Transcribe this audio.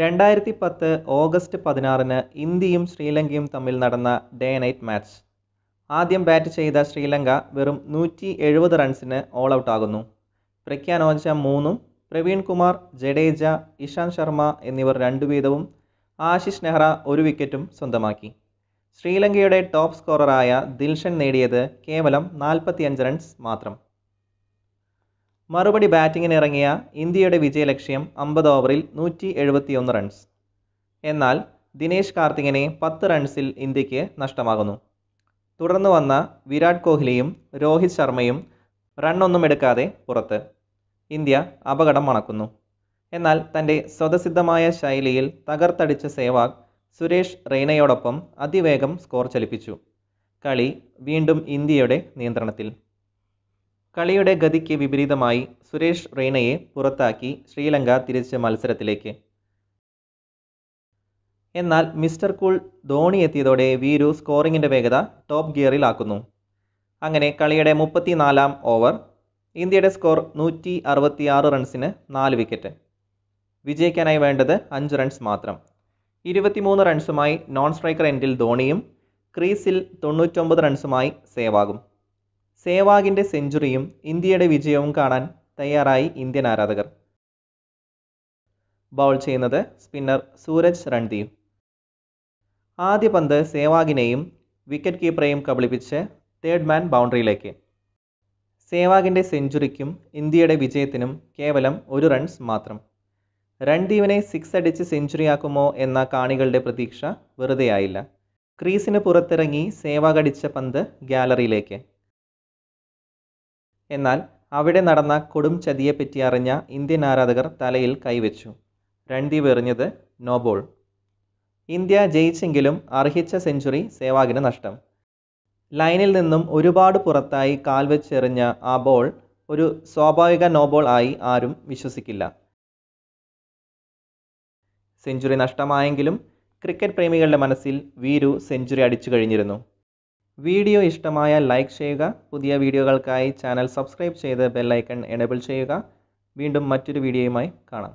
രണ്ടായിരത്തി പത്ത് ഓഗസ്റ്റ് പതിനാറിന് ഇന്ത്യയും ശ്രീലങ്കയും തമ്മിൽ നടന്ന ഡേ നൈറ്റ് മാച്ച് ആദ്യം ബാറ്റ് ചെയ്ത ശ്രീലങ്ക വെറും നൂറ്റി എഴുപത് റൺസിന് ഓൾ ഔട്ട് ആകുന്നു പ്രഖ്യാനോജ മൂന്നും പ്രവീൺ കുമാർ ജഡേജ ഇഷാന്ത് ശർമ്മ എന്നിവർ രണ്ടു വീതവും ആശിഷ് നെഹ്റ ഒരു വിക്കറ്റും സ്വന്തമാക്കി ശ്രീലങ്കയുടെ ടോപ്പ് സ്കോററായ ദിൽഷൻ നേടിയത് കേവലം നാൽപ്പത്തിയഞ്ച് റൺസ് മാത്രം മറുപടി ബാറ്റിങ്ങിനിറങ്ങിയ ഇന്ത്യയുടെ വിജയലക്ഷ്യം അമ്പത് ഓവറിൽ നൂറ്റി എഴുപത്തിയൊന്ന് റൺസ് എന്നാൽ ദിനേശ് കാർത്തികിനെ പത്ത് റൺസിൽ ഇന്ത്യക്ക് നഷ്ടമാകുന്നു തുടർന്ന് വന്ന വിരാട് കോഹ്ലിയും രോഹിത് ശർമ്മയും റണ്ണൊന്നും എടുക്കാതെ പുറത്ത് ഇന്ത്യ അപകടം മണക്കുന്നു എന്നാൽ തൻ്റെ സ്വതസിദ്ധമായ ശൈലിയിൽ തകർത്തടിച്ച സേവാഗ് സുരേഷ് റെയ്നയോടൊപ്പം അതിവേഗം സ്കോർ ചലിപ്പിച്ചു കളി വീണ്ടും ഇന്ത്യയുടെ നിയന്ത്രണത്തിൽ കളിയുടെ ഗതിക്ക് വിപരീതമായി സുരേഷ് റെയ്നയെ പുറത്താക്കി ശ്രീലങ്ക തിരിച്ച് മത്സരത്തിലേക്ക് എന്നാൽ മിസ്റ്റർ കൂൾ ധോണി എത്തിയതോടെ വീരു സ്കോറിങ്ങിൻ്റെ വേഗത ടോപ്പ് ഗിയറിലാക്കുന്നു അങ്ങനെ കളിയുടെ മുപ്പത്തിനാലാം ഓവർ ഇന്ത്യയുടെ സ്കോർ നൂറ്റി റൺസിന് നാല് വിക്കറ്റ് വിജയിക്കാനായി വേണ്ടത് അഞ്ച് റൺസ് മാത്രം ഇരുപത്തിമൂന്ന് റൺസുമായി നോൺ സ്ട്രൈക്കർ എൻഡിൽ ധോണിയും ക്രീസിൽ തൊണ്ണൂറ്റൊമ്പത് റൺസുമായി സേവാകും സേവാഗിൻ്റെ സെഞ്ചുറിയും ഇന്ത്യയുടെ വിജയവും കാണാൻ തയ്യാറായി ഇന്ത്യൻ ആരാധകർ ബൗൾ ചെയ്യുന്നത് സ്പിന്നർ സൂരജ് രൺദീപ് ആദ്യ പന്ത് സേവാഗിനെയും വിക്കറ്റ് കീപ്പറെയും കബളിപ്പിച്ച് തേർഡ് മാൻ ബൗണ്ടറിയിലേക്ക് സേവാഗിൻ്റെ സെഞ്ചുറിക്കും ഇന്ത്യയുടെ വിജയത്തിനും കേവലം ഒരു റൺസ് മാത്രം രൺദീവിനെ സിക്സ് അടിച്ച് സെഞ്ചുറിയാക്കുമോ എന്ന കാണികളുടെ പ്രതീക്ഷ വെറുതെയായില്ല ക്രീസിന് പുറത്തിറങ്ങി സേവാകടിച്ച പന്ത് ഗ്യാലറിയിലേക്ക് എന്നാൽ അവിടെ നടന്ന കൊടും ചതിയെപ്പറ്റി അറിഞ്ഞ ഇന്ത്യൻ ആരാധകർ തലയിൽ കൈവച്ചു രൺദീപ് എറിഞ്ഞത് നോബോൾ ഇന്ത്യ ജയിച്ചെങ്കിലും അർഹിച്ച സെഞ്ചുറി സേവാഗിന് നഷ്ടം ലൈനിൽ നിന്നും ഒരുപാട് പുറത്തായി കാൽവെച്ചെറിഞ്ഞ ആ ബോൾ ഒരു സ്വാഭാവിക നോബോൾ ആയി ആരും വിശ്വസിക്കില്ല സെഞ്ചുറി നഷ്ടമായെങ്കിലും ക്രിക്കറ്റ് പ്രേമികളുടെ മനസ്സിൽ വീരു സെഞ്ചുറി അടിച്ചു കഴിഞ്ഞിരുന്നു വീഡിയോ ഇഷ്ടമായ ലൈക്ക് ചെയ്യുക പുതിയ വീഡിയോകൾക്കായി ചാനൽ സബ്സ്ക്രൈബ് ചെയ്ത് ബെല്ലൈക്കൺ എനേബിൾ ചെയ്യുക വീണ്ടും മറ്റൊരു വീഡിയോയുമായി കാണാം